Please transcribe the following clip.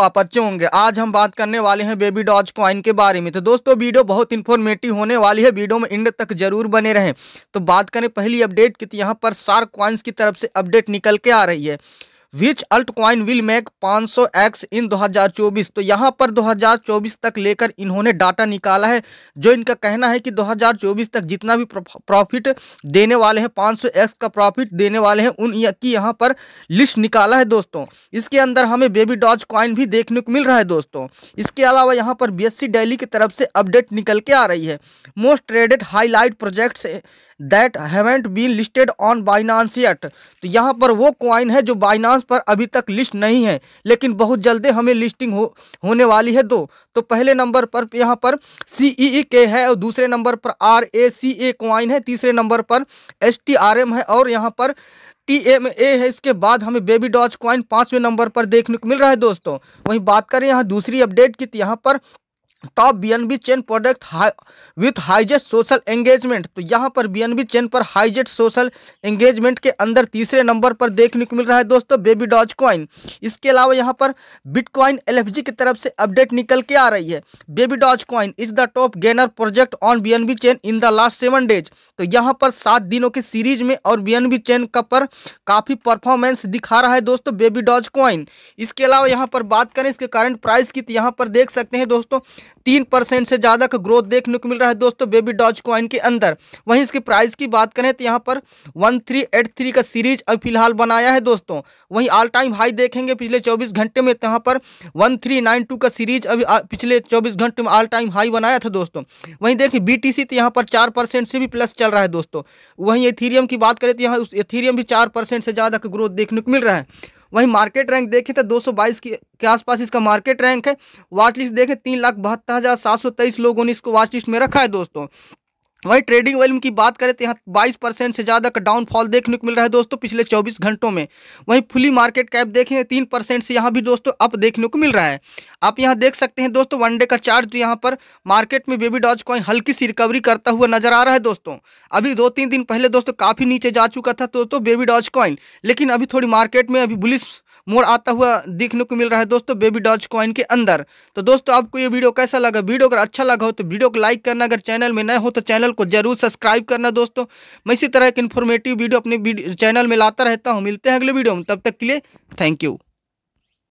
बच्चे होंगे आज हम बात करने वाले हैं बेबी डॉज कॉइन के बारे में तो दोस्तों वीडियो बहुत इन्फॉर्मेटिव होने वाली है वीडियो में इंड तक जरूर बने रहें तो बात करें पहली अपडेट की तो यहाँ पर सार्क कॉइन्स की तरफ से अपडेट निकल के आ रही है which alt coin will make 500 x in 2024 तो यहाँ पर 2024 तक लेकर इन्होंने डाटा निकाला है जो इनका कहना है कि 2024 तक जितना भी प्रॉफिट देने वाले हैं सौ एक्स का प्रॉफिट देने वाले हैं उन की यहाँ पर लिस्ट निकाला है दोस्तों इसके अंदर हमें बेबी डॉज क्वाइन भी देखने को मिल रहा है दोस्तों इसके अलावा यहाँ पर बी एस की तरफ से अपडेट निकल के आ रही है most traded highlight projects that haven't been listed on Binance yet तो यहाँ पर वो क्वाइन है जो बाइनांस पर अभी तक लिस्ट नहीं है लेकिन बहुत जल्दी हमें लिस्टिंग हो होने वाली है दो तो पहले नंबर पर यहाँ पर सी ई के है और दूसरे नंबर पर R A C A coin है तीसरे नंबर पर एस टी आर एम है और यहाँ पर टी एम ए है इसके बाद हमें बेबी डॉज क्वाइन पाँचवें नंबर पर देखने को मिल रहा है दोस्तों वहीं बात करें यहाँ दूसरी अपडेट की तो यहाँ पर top BNB chain product high with highest social engagement तो यहाँ पर बीएनबी चेन पर हाइजेस्ट सोशल एंगेजमेंट के अंदर तीसरे नंबर पर देखने को मिल रहा है दोस्तों बेबी डॉज कॉइन इसके अलावा यहाँ पर बिटकॉइन एलएफजी की तरफ से अपडेट निकल के आ रही है baby doge coin is the top gainer project on B chain in the last seven days तो यहाँ पर सात दिनों की सीरीज में और बी चेन का पर काफ़ी परफॉर्मेंस दिखा रहा है दोस्तों बेबी डॉज कॉइन इसके अलावा यहाँ पर बात करें इसके करंट प्राइस की तो यहाँ पर देख सकते हैं दोस्तों तीन परसेंट से ज़्यादा का ग्रोथ देखने को मिल रहा है दोस्तों बेबी डॉज कॉइन के अंदर वहीं इसके प्राइस की बात करें तो यहाँ पर वन थ्री एट थ्री का सीरीज अब फिलहाल बनाया है दोस्तों वहीं ऑल टाइम हाई देखेंगे पिछले चौबीस घंटे में तो यहाँ पर वन थ्री नाइन टू का सीरीज अभी पिछले चौबीस घंटे में ऑल टाइम हाई बनाया था दोस्तों वहीं देखिए बी टी सी तो यहाँ पर चार परसेंट से भी प्लस चल रहा है दोस्तों वहीं एथीरियम की बात करें तो यहाँ एथीरियम भी चार परसेंट से ज़्यादा का ग्रोथ देखने को मिल रहा है वहीं मार्केट रैंक देखें तो 222 के के आसपास इसका मार्केट रैंक है वाच लिस्ट देखें तीन लाख बहत्तर हज़ार सात सौ तेईस लोगों ने इसको वाच लिस्ट में रखा है दोस्तों वही ट्रेडिंग वॉल्यूम की बात करें तो यहाँ बाईस परसेंट से ज़्यादा का डाउनफॉल देखने को मिल रहा है दोस्तों पिछले 24 घंटों में वहीं फुली मार्केट कैप देखें तो तीन परसेंट से यहाँ भी दोस्तों अप देखने को मिल रहा है आप यहाँ देख सकते हैं दोस्तों वनडे का चार्ज जो यहाँ पर मार्केट में बेबी डॉज कॉइन हल्की सी रिकवरी करता हुआ नजर आ रहा है दोस्तों अभी दो तीन दिन पहले दोस्तों काफ़ी नीचे जा चुका था दोस्तों तो बेबी डॉज कॉइन लेकिन अभी थोड़ी मार्केट में अभी बुलिस मोड़ आता हुआ देखने को मिल रहा है दोस्तों बेबी डॉज कॉइन के अंदर तो दोस्तों आपको ये वीडियो कैसा लगा वीडियो अगर अच्छा लगा हो तो वीडियो को लाइक करना अगर चैनल में नए हो तो चैनल को जरूर सब्सक्राइब करना दोस्तों मैं इसी तरह की इन्फॉर्मेटिव वीडियो अपने चैनल में लाता रहता हूँ मिलते हैं अगले वीडियो में तब तक के लिए थैंक यू